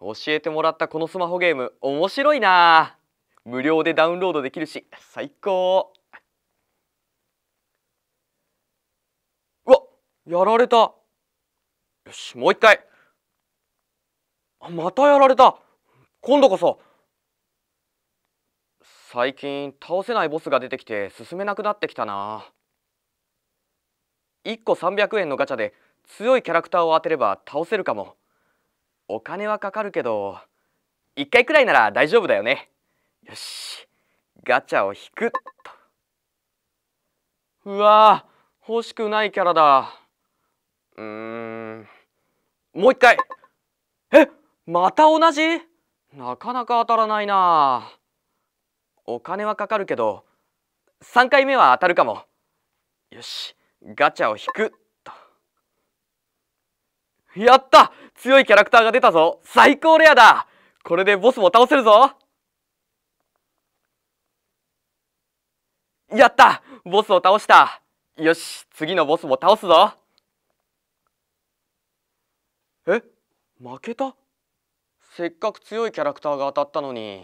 教えてもらったこのスマホゲーム面白いな無料でダウンロードできるし最高うわやられたよしもう一回あまたやられた今度こそ最近倒せないボスが出てきて進めなくなってきたな1個300円のガチャで強いキャラクターを当てれば倒せるかもお金はかかるけど1回くらいなら大丈夫だよねよしガチャを引くとうわ欲しくないキャラだうーんもう一回えまた同じなかなか当たらないなお金はかかるけど3回目は当たるかもよしガチャを引くとやった強いキャラクターが出たぞ最高レアだこれでボスも倒せるぞやったボスを倒したよし次のボスも倒すぞえ負けたせっかく強いキャラクターが当たったのに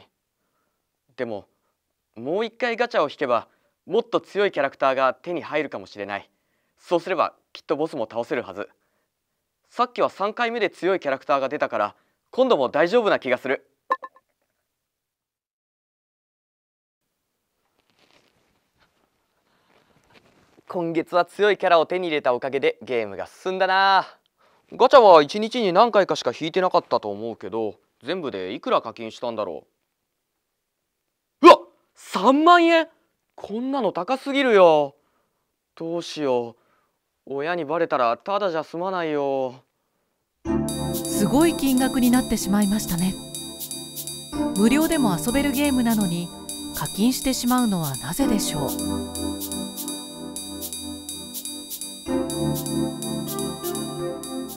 でももう一回ガチャを引けばもっと強いキャラクターが手に入るかもしれないそうすればきっとボスも倒せるはずさっきは3回目で強いキャラクターが出たから今度も大丈夫な気がする今月は強いキャラを手に入れたおかげでゲームが進んだなガチャは一日に何回かしか引いてなかったと思うけど全部でいくら課金したんだろううわ3万円こんなの高すぎるよどうしよう親にバレたらただじゃ済まないよすごい金額になってしまいましたね無料でも遊べるゲームなのに課金してしまうのはなぜでしょう